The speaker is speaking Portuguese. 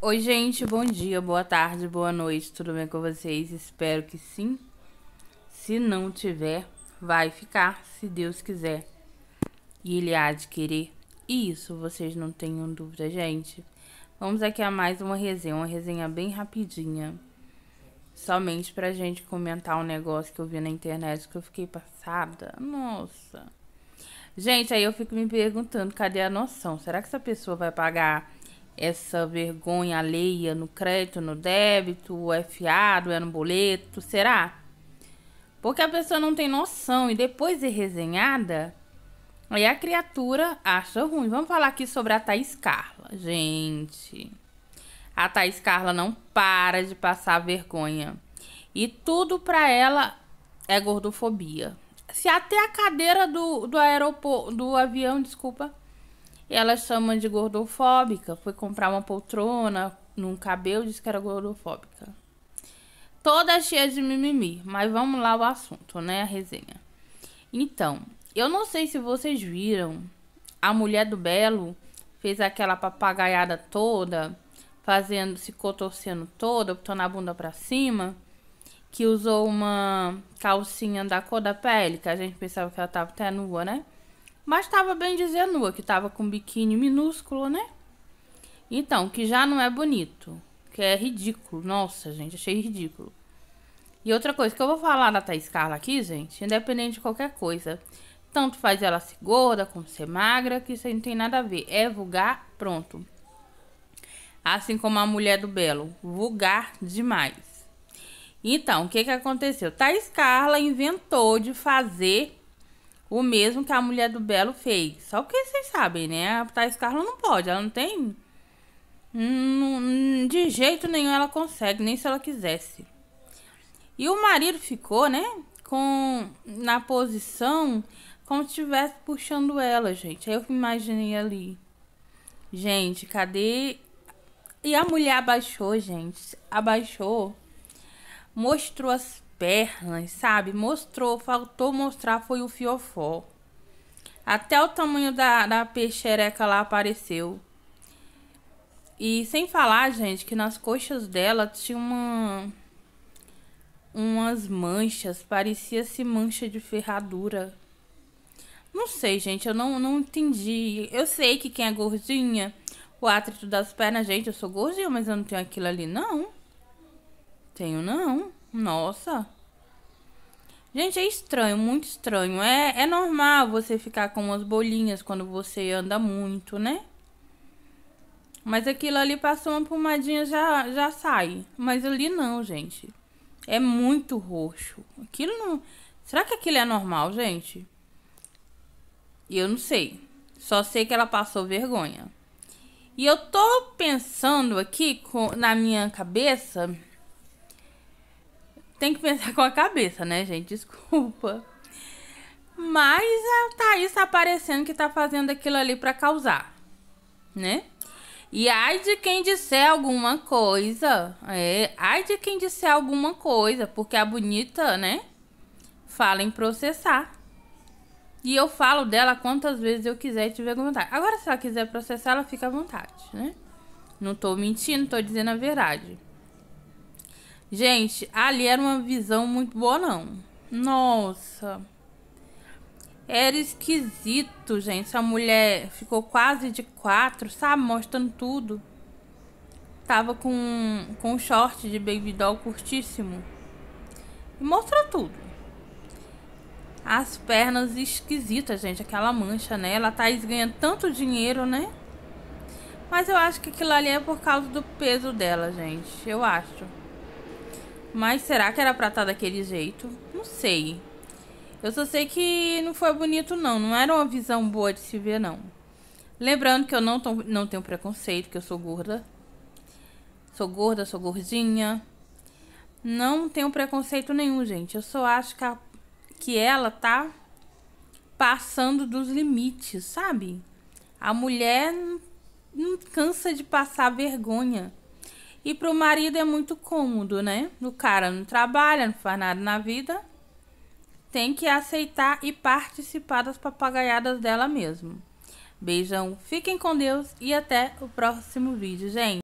Oi, gente, bom dia, boa tarde, boa noite, tudo bem com vocês? Espero que sim. Se não tiver, vai ficar, se Deus quiser. E Ele há de querer. E isso vocês não tenham dúvida, gente. Vamos aqui a mais uma resenha, uma resenha bem rapidinha. Somente pra gente comentar um negócio que eu vi na internet que eu fiquei passada. Nossa. Gente, aí eu fico me perguntando, cadê a noção? Será que essa pessoa vai pagar essa vergonha alheia no crédito, no débito, o fiado, é no boleto, será? Porque a pessoa não tem noção e depois de resenhada, aí a criatura acha ruim. Vamos falar aqui sobre a Thaís Carla, gente. A Thaís Carla não para de passar vergonha. E tudo pra ela é gordofobia. Se até a cadeira do, do aeroporto, do avião, desculpa, e ela chama de gordofóbica. Foi comprar uma poltrona num cabelo, disse que era gordofóbica. Toda cheia de mimimi, mas vamos lá o assunto, né? A resenha. Então, eu não sei se vocês viram, a mulher do Belo fez aquela papagaiada toda, fazendo, se contorcendo toda, botando a bunda pra cima, que usou uma calcinha da cor da pele, que a gente pensava que ela tava até nua, né? mas estava bem dizer nua, que estava com um biquíni minúsculo, né? Então, que já não é bonito, que é ridículo. Nossa, gente, achei ridículo. E outra coisa que eu vou falar da Thaís Carla aqui, gente, independente de qualquer coisa, tanto faz ela ser gorda como ser magra, que isso aí não tem nada a ver. É vulgar, pronto. Assim como a mulher do Belo, vulgar demais. Então, o que que aconteceu? Thaís Carla inventou de fazer o mesmo que a mulher do Belo fez. Só que vocês sabem, né? A Thais Carla não pode, ela não tem. De jeito nenhum ela consegue, nem se ela quisesse. E o marido ficou, né? Com, na posição como se estivesse puxando ela, gente. Aí eu imaginei ali. Gente, cadê? E a mulher abaixou, gente. Abaixou. Mostrou as pernas, sabe? Mostrou, faltou mostrar, foi o fiofó. Até o tamanho da, da peixereca lá apareceu. E sem falar, gente, que nas coxas dela tinha uma... Umas manchas, parecia-se mancha de ferradura. Não sei, gente, eu não, não entendi. Eu sei que quem é gordinha, o atrito das pernas, gente, eu sou gordinha, mas eu não tenho aquilo ali, não. Tenho não. Nossa. Gente, é estranho, muito estranho. É, é normal você ficar com umas bolinhas quando você anda muito, né? Mas aquilo ali passou uma pomadinha já já sai. Mas ali não, gente. É muito roxo. Aquilo não. Será que aquilo é normal, gente? Eu não sei. Só sei que ela passou vergonha. E eu tô pensando aqui com, na minha cabeça tem que pensar com a cabeça, né, gente? Desculpa. Mas a Thaís tá aparecendo que tá fazendo aquilo ali para causar, né? E ai de quem disser alguma coisa. É, ai de quem disser alguma coisa, porque a bonita, né? Fala em processar. E eu falo dela quantas vezes eu quiser e tiver vontade. Agora, se ela quiser processar, ela fica à vontade, né? Não tô mentindo, tô dizendo a verdade. Gente, ali era uma visão muito boa, não. Nossa. Era esquisito, gente. A mulher ficou quase de quatro, sabe? Mostrando tudo. Tava com, com um short de baby doll curtíssimo. E mostra tudo as pernas esquisitas, gente. Aquela mancha, né? Ela tá ganhando tanto dinheiro, né? Mas eu acho que aquilo ali é por causa do peso dela, gente. Eu acho. Mas será que era pra estar tá daquele jeito? Não sei. Eu só sei que não foi bonito, não. Não era uma visão boa de se ver, não. Lembrando que eu não, tô, não tenho preconceito, que eu sou gorda. Sou gorda, sou gordinha. Não tenho preconceito nenhum, gente. Eu só acho que, a, que ela tá passando dos limites, sabe? A mulher não cansa de passar vergonha. E para o marido é muito cômodo, né? O cara não trabalha, não faz nada na vida. Tem que aceitar e participar das papagaiadas dela mesmo. Beijão, fiquem com Deus e até o próximo vídeo, gente.